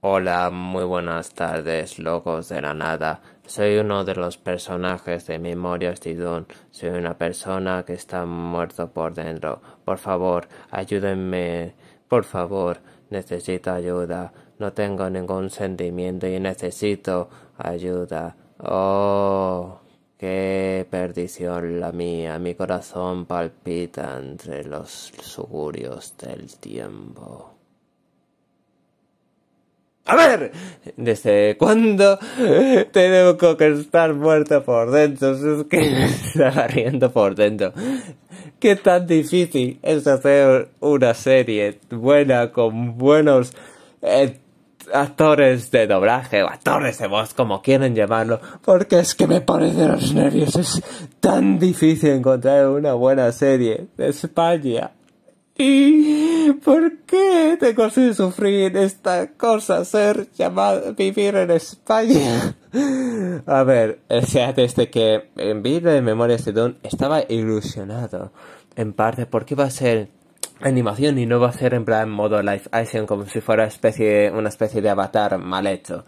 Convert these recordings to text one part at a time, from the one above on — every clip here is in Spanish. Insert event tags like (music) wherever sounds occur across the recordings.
Hola, muy buenas tardes, locos de la nada. Soy uno de los personajes de Memoria de Soy una persona que está muerto por dentro. Por favor, ayúdenme. Por favor, necesito ayuda. No tengo ningún sentimiento y necesito ayuda. Oh, qué perdición la mía. Mi corazón palpita entre los sugurios del tiempo. A ver, ¿desde cuándo tengo que estar muerto por dentro? Es que me riendo por dentro. Qué tan difícil es hacer una serie buena con buenos eh, actores de doblaje o actores de voz, como quieren llamarlo, porque es que me parece de los nervios. Es tan difícil encontrar una buena serie de España. Y ¿Por qué tengo que sufrir esta cosa, ser llamado vivir en España? (laughs) A ver, o sea, desde que en vida de Memorias de este Don estaba ilusionado, en parte porque va a ser animación y no va a ser en plan modo live action como si fuera especie, una especie de avatar mal hecho.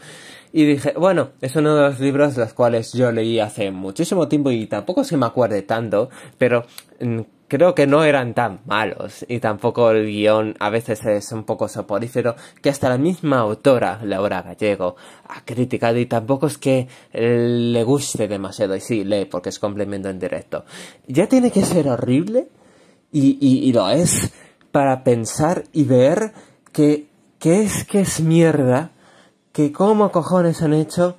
Y dije, bueno, es uno de los libros los cuales yo leí hace muchísimo tiempo y tampoco se me acuerde tanto, pero mm, creo que no eran tan malos y tampoco el guión a veces es un poco soporífero que hasta la misma autora, Laura Gallego, ha criticado y tampoco es que le guste demasiado y sí, lee porque es complemento en directo. Ya tiene que ser horrible y, lo es para pensar y ver que, es que es mierda que cómo cojones han hecho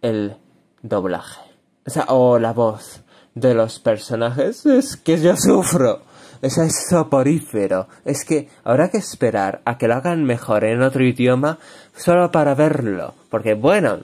el doblaje. O sea, o la voz de los personajes es que yo sufro. Es soporífero. Es que habrá que esperar a que lo hagan mejor en otro idioma solo para verlo. Porque bueno,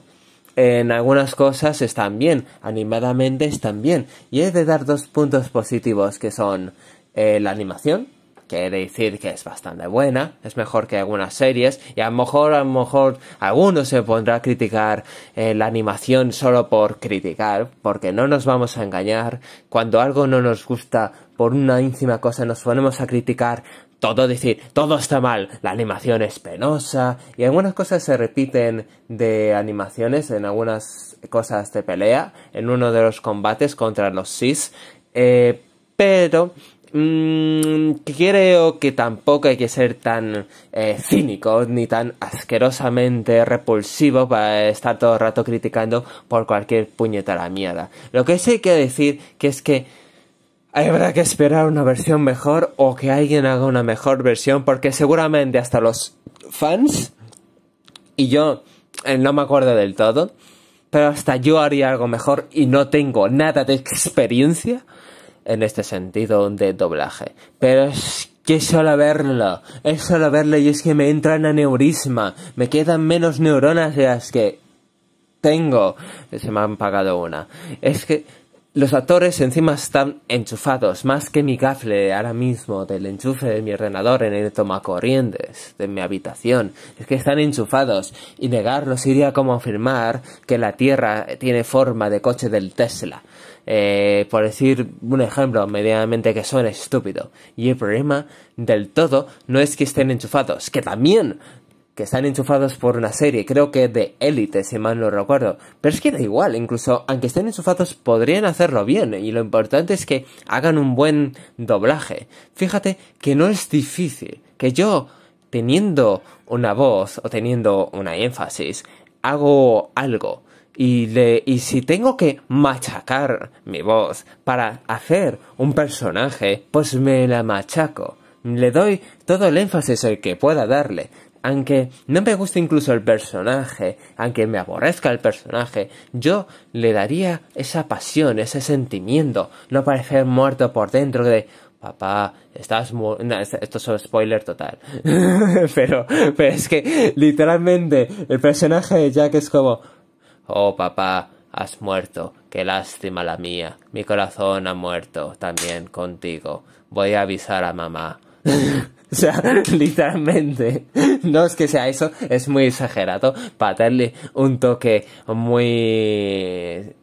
en algunas cosas están bien, animadamente están bien. Y he de dar dos puntos positivos que son eh, la animación, Quiere decir que es bastante buena, es mejor que algunas series, y a lo mejor, a lo mejor alguno se pondrá a criticar eh, la animación solo por criticar, porque no nos vamos a engañar, cuando algo no nos gusta por una ínfima cosa nos ponemos a criticar todo, decir, todo está mal, la animación es penosa, y algunas cosas se repiten de animaciones, en algunas cosas de pelea, en uno de los combates contra los SIS, eh, pero Mm, creo que tampoco hay que ser tan eh, cínico ni tan asquerosamente repulsivo para estar todo el rato criticando por cualquier puñetera mierda. Lo que sí hay que decir que es que habrá que esperar una versión mejor o que alguien haga una mejor versión porque seguramente hasta los fans y yo eh, no me acuerdo del todo, pero hasta yo haría algo mejor y no tengo nada de experiencia en este sentido de doblaje. Pero es que solo verlo, es solo verlo y es que me entran aneurisma, me quedan menos neuronas de las que tengo. Se me han pagado una. Es que los actores encima están enchufados, más que mi gafle ahora mismo del enchufe de mi ordenador en el tomacorrientes de mi habitación. Es que están enchufados y negarlos iría como afirmar que la Tierra tiene forma de coche del Tesla. Eh, por decir un ejemplo medianamente que son estúpido. Y el problema del todo no es que estén enchufados, que también que están enchufados por una serie, creo que de élite, si mal no recuerdo. Pero es que da igual, incluso aunque estén enchufados podrían hacerlo bien y lo importante es que hagan un buen doblaje. Fíjate que no es difícil, que yo, teniendo una voz o teniendo una énfasis, hago algo. Y, y si tengo que machacar mi voz para hacer un personaje, pues me la machaco. Le doy todo el énfasis el que pueda darle aunque no me guste incluso el personaje, aunque me aborrezca el personaje, yo le daría esa pasión, ese sentimiento, no parecer muerto por dentro de papá, estás muerto esto es spoiler total. (laughs) pero, pero es que literalmente el personaje de Jack es como, oh papá, has muerto, qué lástima la mía, mi corazón ha muerto también contigo, voy a avisar a mamá. (laughs) (laughs) O sea, literalmente. No es que sea eso, es muy exagerado para darle un toque muy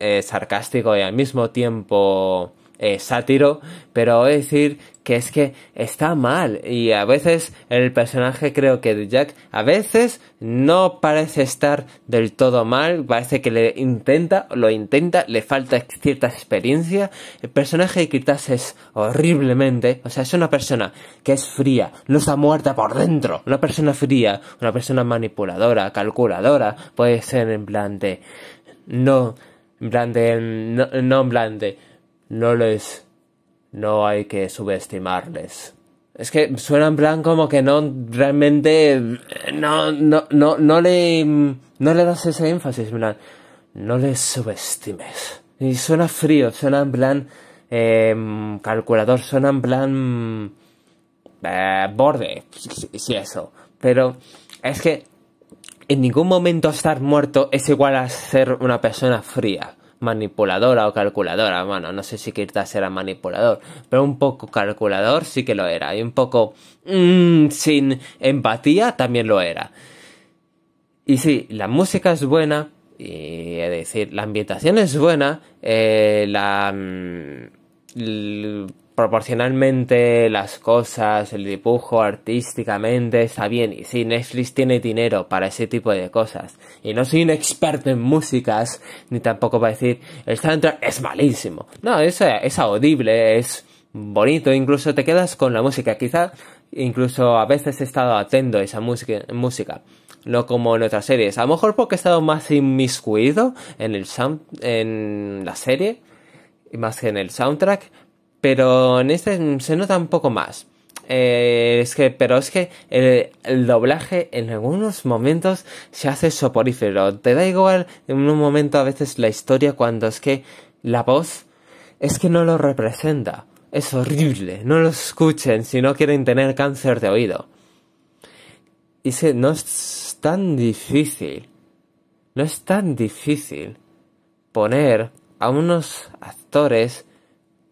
eh, sarcástico y al mismo tiempo eh, sátiro, pero voy a decir que es que está mal y a veces el personaje creo que de Jack a veces no parece estar del todo mal, parece que le intenta, lo intenta, le falta cierta experiencia. El personaje de Kirtas es horriblemente, o sea, es una persona que es fría, no está muerta por dentro, una persona fría, una persona manipuladora, calculadora, puede ser en plan de no, en plan de no, no en plan de no les... no hay que subestimarles. Es que suena en plan como que no realmente... no, no, no, no le... no le das ese énfasis, no les subestimes. Y suena frío, suena en plan... Em, calculador, suena en plan... Eh, borde, si eso. Pero es que en ningún momento estar muerto es igual a ser una persona fría manipuladora o calculadora. Bueno, no sé si Kirtas era manipulador, pero un poco calculador sí que lo era. Y un poco mm, sin empatía también lo era. Y sí, la música es buena, y es decir, la ambientación es buena, eh, la... Mm, proporcionalmente las cosas, el dibujo artísticamente está bien. Y si Netflix tiene dinero para ese tipo de cosas. Y no soy un experto en músicas, ni tampoco para decir, el soundtrack es malísimo. No, es, es audible, es bonito, incluso te quedas con la música. Quizá incluso a veces he estado atento a esa música, música. No como en otras series. A lo mejor porque he estado más inmiscuido en, el sound, en la serie, más que en el soundtrack pero en este se nota un poco más. Eh, es que, pero es que el, doblaje en algunos momentos se hace soporífero. Te da igual en un momento a veces la historia cuando es que la voz es que no lo representa. Es horrible. No lo escuchen si no quieren tener cáncer de oído. Y se, no es tan difícil. No es tan difícil poner a unos actores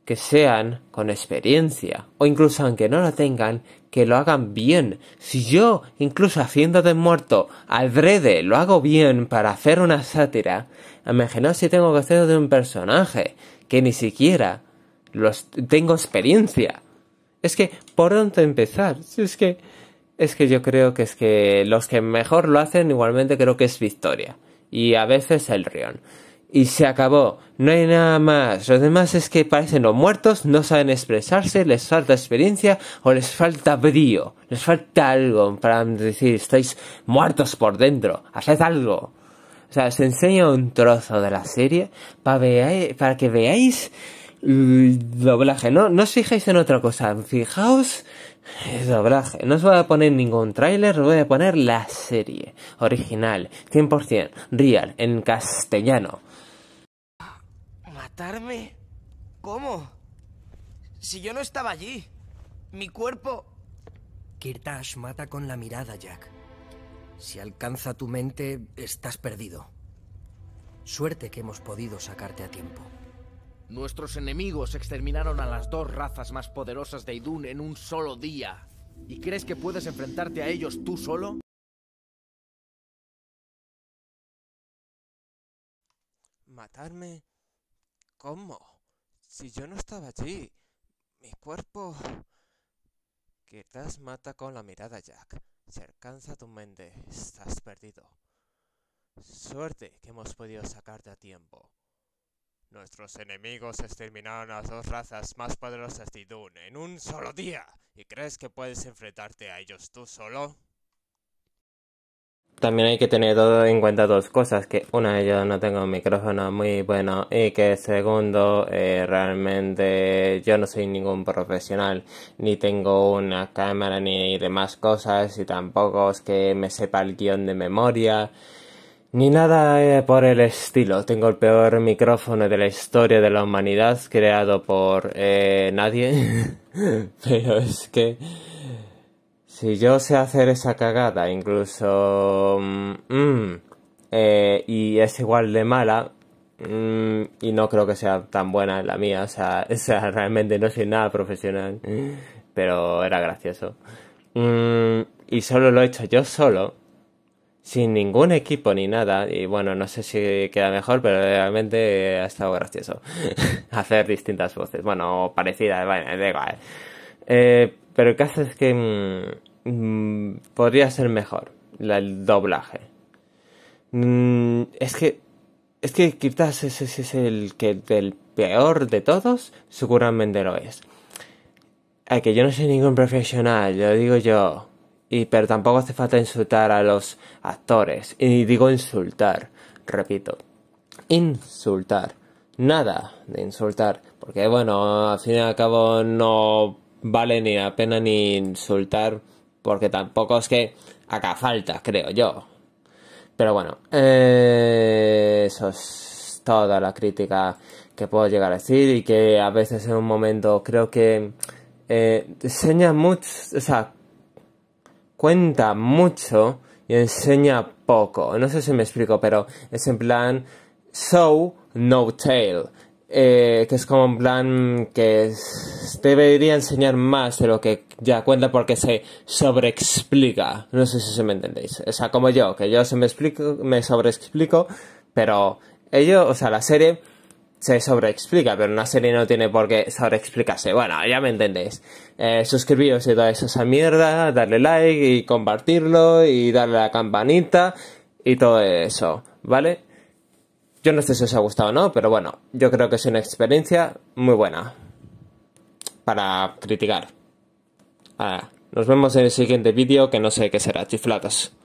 que sean con experiencia, o incluso aunque no la tengan, que lo hagan bien. Si yo, incluso haciendo de muerto, adrede, lo hago bien para hacer una sátira, imaginaos si tengo que hacer de un personaje que ni siquiera los tengo experiencia. Es que, ¿por dónde empezar? es que, es que yo creo que es que los que mejor lo hacen, igualmente creo que es Victoria. Y a veces el Rion y se acabó. No hay nada más. Los demás es que parecen los muertos, no saben expresarse, les falta experiencia o les falta brío. Les falta algo para decir, estáis muertos por dentro. Haced algo. O sea, os enseño un trozo de la serie para, veáis, para que veáis el doblaje. No, no os fijéis en otra cosa. Fijaos el doblaje. No os voy a poner ningún tráiler, os voy a poner la serie original. 100%, real, en castellano. ¿Matarme? ¿Cómo? Si yo no estaba allí. Mi cuerpo... Kirtash mata con la mirada, Jack. Si alcanza tu mente, estás perdido. Suerte que hemos podido sacarte a tiempo. Nuestros enemigos exterminaron a las dos razas más poderosas de Idun en un solo día. ¿Y crees que puedes enfrentarte a ellos tú solo? ¿Matarme? ¿Cómo? Si yo no estaba allí. Mi cuerpo... Quizás mata con la mirada Jack. Se alcanza tu mente. Estás perdido. Suerte que hemos podido sacarte a tiempo. Nuestros enemigos exterminaron a las dos razas más poderosas de Idun en un solo día. ¿Y crees que puedes enfrentarte a ellos tú solo? también hay que tener en cuenta dos cosas, que una, yo no tengo un micrófono muy bueno y que segundo, eh, realmente yo no soy ningún profesional, ni tengo una cámara ni demás cosas y tampoco es que me sepa el guión de memoria. Ni nada eh, por el estilo. Tengo el peor micrófono de la historia de la humanidad creado por eh, nadie. (laughs) Pero es que si yo sé hacer esa cagada, incluso... Mm, mm, eh, y es igual de mala, mm, y no creo que sea tan buena la mía, o sea, (laughs) o sea, realmente no soy nada profesional, pero era gracioso. y solo lo he hecho yo solo, sin ningún equipo ni nada, y bueno, no sé si queda mejor, pero realmente ha estado gracioso (laughs) hacer distintas voces, bueno, parecidas, bueno, da igual. Eh, pero el caso es que mmm, podría ser mejor el doblaje. Mm, es que es que quizás ese es el que del peor de todos seguramente lo es. A que yo no soy ningún profesional, lo digo yo. pero tampoco hace falta insultar a los actores. Y digo insultar, repito. Insultar. Nada de insultar. Porque bueno, al fin y al cabo no vale ni la pena ni insultar porque tampoco es que haga falta, creo yo. Pero bueno, eh, eso es toda la crítica que puedo llegar a decir y que a veces en un momento creo que eh, enseña mucho, o sea, cuenta mucho y enseña poco. No sé si me explico, pero es en plan show, no tale. Eh, que es como un plan que debería enseñar más de lo que ya cuenta porque se sobreexplica. No sé si se me entendéis. O sea, como yo, que yo se me explico, me sobreexplico, pero ello, o sea, la serie se sobreexplica, pero una serie no tiene por qué sobreexplicarse. Bueno, ya me entendéis. Eh, suscribiros y toda esa mierda, darle like y compartirlo y darle a la campanita y todo eso, ¿vale? Yo no sé si os ha gustado o no, pero bueno, yo creo que es una experiencia muy buena para criticar. nos vemos en el siguiente vídeo que no sé qué será, chiflatas.